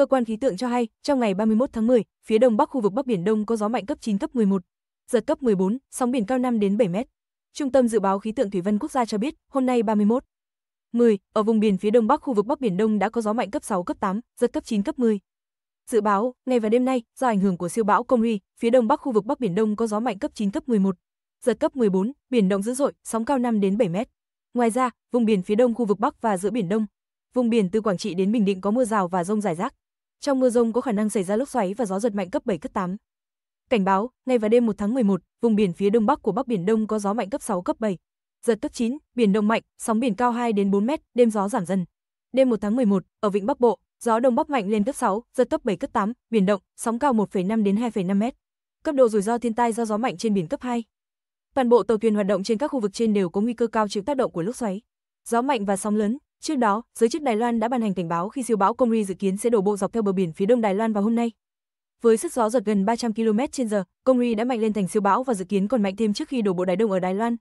Cơ quan khí tượng cho hay, trong ngày 31 tháng 10, phía đông bắc khu vực Bắc Biển Đông có gió mạnh cấp 9 cấp 11, giật cấp 14, sóng biển cao 5 đến 7 mét. Trung tâm dự báo khí tượng thủy văn quốc gia cho biết, hôm nay 31 10, ở vùng biển phía đông bắc khu vực Bắc Biển Đông đã có gió mạnh cấp 6 cấp 8, giật cấp 9 cấp 10. Dự báo, ngày và đêm nay, do ảnh hưởng của siêu bão Komri, phía đông bắc khu vực Bắc Biển Đông có gió mạnh cấp 9 cấp 11, giật cấp 14, biển động dữ dội, sóng cao 5 đến 7 mét. Ngoài ra, vùng biển phía đông khu vực Bắc và giữa Biển Đông, vùng biển từ Quảng Trị đến Bình Định có mưa rào và rông rải rác, trong mưa rông có khả năng xảy ra lốc xoáy và gió giật mạnh cấp 7 cấp 8. Cảnh báo, ngày và đêm 1 tháng 11, vùng biển phía đông bắc của Bắc Biển Đông có gió mạnh cấp 6 cấp 7, giật cấp 9, biển động mạnh, sóng biển cao 2 đến 4 mét, đêm gió giảm dần. Đêm 1 tháng 11, ở vịnh Bắc Bộ, gió đông bắc mạnh lên cấp 6, giật cấp 7 cấp 8, biển động, sóng cao 1,5 đến 2,5 mét. Cấp độ rủi ro thiên tai do gió mạnh trên biển cấp 2. Toàn bộ tàu thuyền hoạt động trên các khu vực trên đều có nguy cơ cao chịu tác động của lốc xoáy, gió mạnh và sóng lớn, Trước đó, giới chức Đài Loan đã ban hành cảnh báo khi siêu bão Komri dự kiến sẽ đổ bộ dọc theo bờ biển phía đông Đài Loan vào hôm nay. Với sức gió giật gần 300 km/h, Komri đã mạnh lên thành siêu bão và dự kiến còn mạnh thêm trước khi đổ bộ Đài Đông ở Đài Loan.